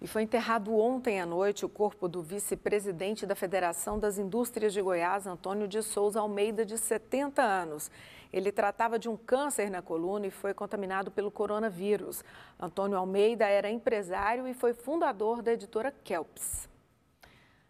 E foi enterrado ontem à noite o corpo do vice-presidente da Federação das Indústrias de Goiás, Antônio de Souza Almeida, de 70 anos. Ele tratava de um câncer na coluna e foi contaminado pelo coronavírus. Antônio Almeida era empresário e foi fundador da editora Kelps.